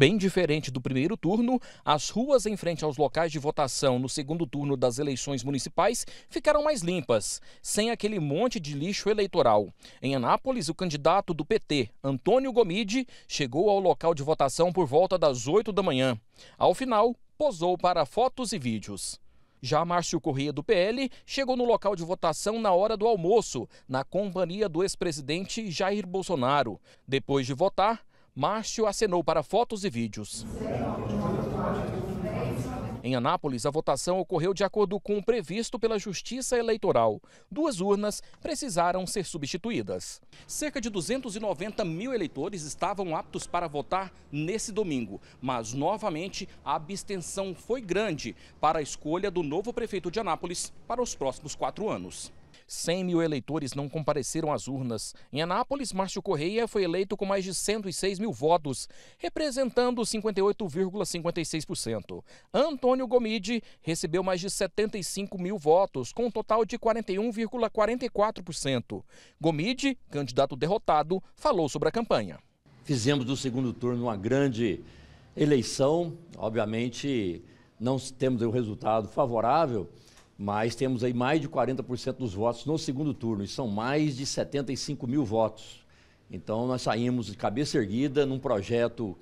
Bem diferente do primeiro turno, as ruas em frente aos locais de votação no segundo turno das eleições municipais ficaram mais limpas, sem aquele monte de lixo eleitoral. Em Anápolis, o candidato do PT, Antônio Gomide, chegou ao local de votação por volta das 8 da manhã. Ao final, posou para fotos e vídeos. Já Márcio Corrêa, do PL, chegou no local de votação na hora do almoço, na companhia do ex-presidente Jair Bolsonaro. Depois de votar, Márcio acenou para fotos e vídeos. Em Anápolis, a votação ocorreu de acordo com o previsto pela Justiça Eleitoral. Duas urnas precisaram ser substituídas. Cerca de 290 mil eleitores estavam aptos para votar nesse domingo, mas novamente a abstenção foi grande para a escolha do novo prefeito de Anápolis para os próximos quatro anos. 100 mil eleitores não compareceram às urnas. Em Anápolis, Márcio Correia foi eleito com mais de 106 mil votos, representando 58,56%. Antônio Gomide recebeu mais de 75 mil votos, com um total de 41,44%. Gomide, candidato derrotado, falou sobre a campanha. Fizemos do segundo turno uma grande eleição, obviamente não temos o um resultado favorável, mas temos aí mais de 40% dos votos no segundo turno, e são mais de 75 mil votos. Então, nós saímos de cabeça erguida num projeto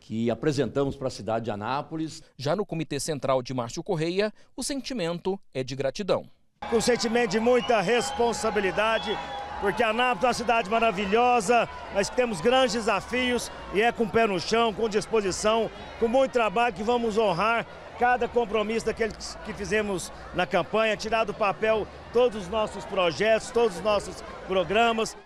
que apresentamos para a cidade de Anápolis. Já no Comitê Central de Márcio Correia, o sentimento é de gratidão. Um sentimento de muita responsabilidade porque Anápolis é uma cidade maravilhosa, mas temos grandes desafios e é com o pé no chão, com disposição, com muito trabalho que vamos honrar cada compromisso daqueles que fizemos na campanha, tirar do papel todos os nossos projetos, todos os nossos programas.